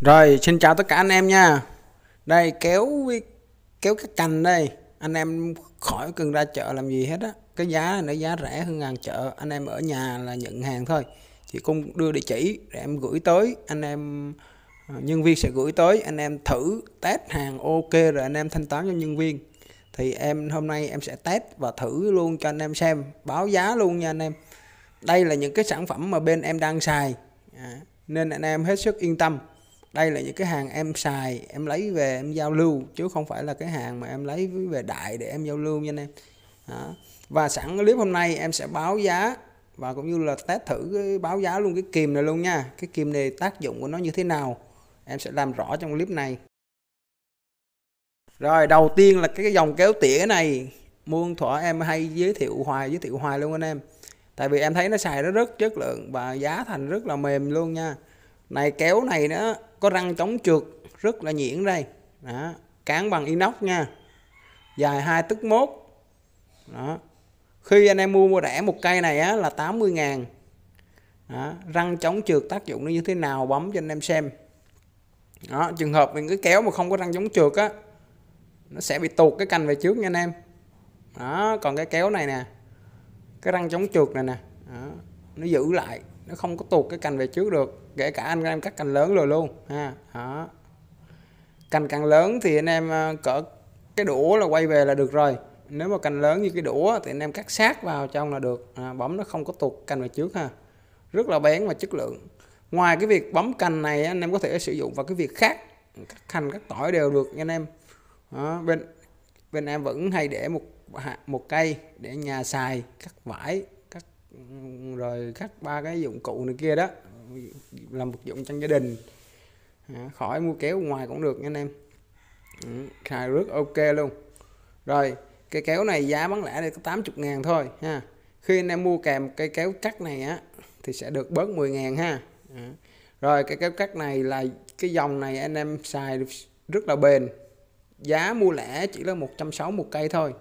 Rồi, xin chào tất cả anh em nha. Đây kéo kéo cái cành đây, anh em khỏi cần ra chợ làm gì hết á. Cái giá nó giá rẻ hơn ngàn chợ, anh em ở nhà là nhận hàng thôi. Chị cũng đưa địa chỉ để em gửi tới, anh em à, nhân viên sẽ gửi tới, anh em thử test hàng ok rồi anh em thanh toán cho nhân viên. Thì em hôm nay em sẽ test và thử luôn cho anh em xem, báo giá luôn nha anh em. Đây là những cái sản phẩm mà bên em đang xài. À, nên anh em hết sức yên tâm đây là những cái hàng em xài em lấy về em giao lưu chứ không phải là cái hàng mà em lấy về đại để em giao lưu nha anh em đó. và sẵn clip hôm nay em sẽ báo giá và cũng như là test thử cái báo giá luôn cái kìm này luôn nha cái kìm này tác dụng của nó như thế nào em sẽ làm rõ trong clip này rồi đầu tiên là cái dòng kéo tỉa này muôn thỏa em hay giới thiệu hoài giới thiệu hoài luôn anh em tại vì em thấy nó xài nó rất chất lượng và giá thành rất là mềm luôn nha này kéo này nó có răng chống trượt rất là nhuyễn đây đó. cán bằng inox nha dài 2 tức mốt đó khi anh em mua mua rẻ một cây này á, là 80 ngàn đó. răng chống trượt tác dụng nó như thế nào bấm cho anh em xem đó trường hợp mình cứ kéo mà không có răng chống trượt á nó sẽ bị tụt cái cành về trước nha anh em đó còn cái kéo này nè cái răng chống trượt này nè đó, nó giữ lại nó không có tụt cái cành về trước được kể cả anh em cắt cành lớn rồi luôn ha đó cành càng lớn thì anh em ờ, cỡ cái đũa là quay về là được rồi nếu mà cành lớn như cái đũa thì anh em cắt sát vào trong là được à, bấm nó không có tuột cành về trước ha rất là bén và chất lượng ngoài cái việc bấm cành này anh em có thể sử dụng vào cái việc khác cắt cành cắt tỏi đều được anh em đó, bên bên em vẫn hay để một một cây để nhà xài cắt vải cắt ừ, rồi cắt ba cái dụng cụ này kia đó làm vật dụng trong gia đình khỏi mua kéo ngoài cũng được nha anh em ừ, rất ok luôn rồi cây kéo này giá bán lẻ đây có 80 ngàn thôi ha khi anh em mua kèm cây kéo cắt này á thì sẽ được bớt 10 ngàn ha rồi cây kéo cắt này là cái dòng này anh em xài rất là bền giá mua lẻ chỉ là 160 một cây thôi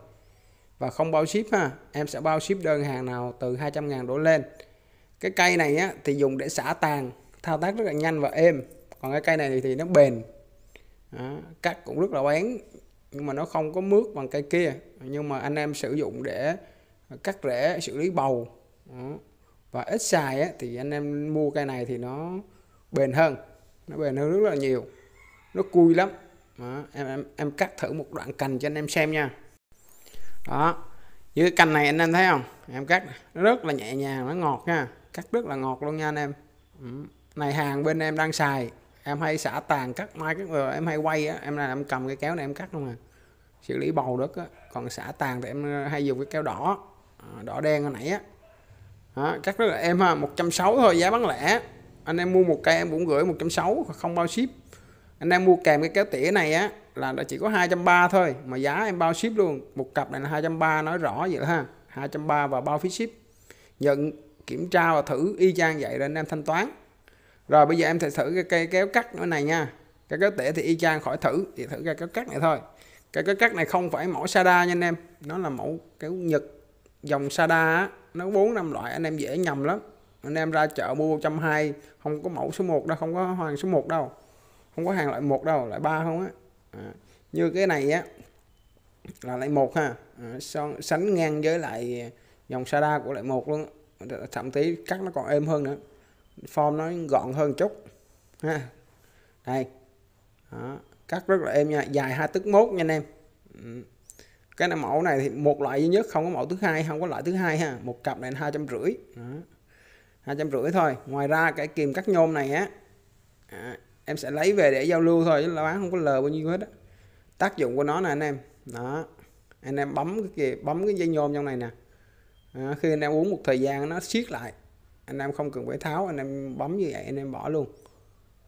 và không bao ship ha em sẽ bao ship đơn hàng nào từ 200 ngàn đổ lên cái cây này á, thì dùng để xả tàn thao tác rất là nhanh và êm còn cái cây này thì nó bền đó, cắt cũng rất là bén nhưng mà nó không có mướt bằng cây kia nhưng mà anh em sử dụng để cắt rễ xử lý bầu đó. và ít xài á, thì anh em mua cây này thì nó bền hơn nó bền hơn rất là nhiều nó cui lắm đó. em em em cắt thử một đoạn cành cho anh em xem nha đó dưới cái cành này anh em thấy không em cắt rất là nhẹ nhàng nó ngọt nha cắt rất là ngọt luôn nha anh em ừ. này hàng bên em đang xài em hay xả tàn cắt mai cái em hay quay á em là em cầm cái kéo này em cắt luôn à xử lý bầu đất á còn xả tàn thì em ờ, hay dùng cái kéo đỏ ờ, đỏ đen hồi nãy á đó, cắt rất là em ha 160 thôi giá bán lẻ anh em mua một cây em cũng gửi 160 không bao ship anh em mua kèm cái kéo tỉa này á là nó chỉ có 230 thôi mà giá em bao ship luôn một cặp này là 230 nói rõ vậy ha 230 và bao phí ship nhận kiểm tra và thử y chang vậy rồi anh em thanh toán rồi bây giờ em sẽ thử cái cây kéo cắt nữa này nha cái kéo tỉa thì y chang khỏi thử thì thử cái kéo cắt này thôi cái kéo cắt này không phải mẫu Sada nha anh em nó là mẫu kéo Nhật dòng Sada nó bốn năm loại anh em dễ nhầm lắm anh em ra chợ mua 120 không có mẫu số 1 đâu không có hàng số 1 đâu không có hàng loại một đâu loại ba không á à, như cái này á là lại một ha à, so, sánh ngang với lại dòng Sada của lại một luôn thậm chí cắt nó còn êm hơn nữa form nó gọn hơn chút ha đây đó. cắt rất là êm nha dài hai tấc mốt nha anh em ừ. cái này mẫu này thì một loại duy nhất không có mẫu thứ hai không có loại thứ hai ha một cặp này hai trăm rưỡi hai trăm rưỡi thôi ngoài ra cái kìm cắt nhôm này á à, em sẽ lấy về để giao lưu thôi chứ là bán không có lờ bao nhiêu hết á tác dụng của nó nè anh em đó anh em bấm cái kìa, bấm cái dây nhôm trong này nè Ờ, khi anh em uống một thời gian nó siết lại anh em không cần phải tháo anh em bấm như vậy anh em bỏ luôn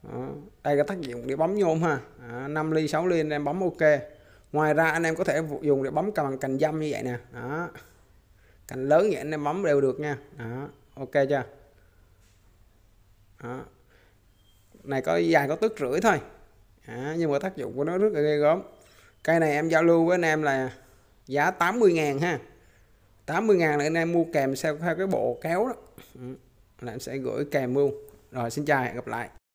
đó. đây có tác dụng để bấm nhôm ha à, 5 ly 6 ly anh em bấm ok ngoài ra anh em có thể dùng để bấm bằng cành dâm như vậy nè đó cành lớn vậy anh em bấm đều được nha đó ok chưa đó. này có dài có tức rưỡi thôi à, nhưng mà tác dụng của nó rất là ghê gớm cây này em giao lưu với anh em là giá 80 ngàn ha 80 ngàn là anh em mua kèm theo, cái bộ kéo đó ừ, là em sẽ gửi kèm luôn rồi xin chào hẹn gặp lại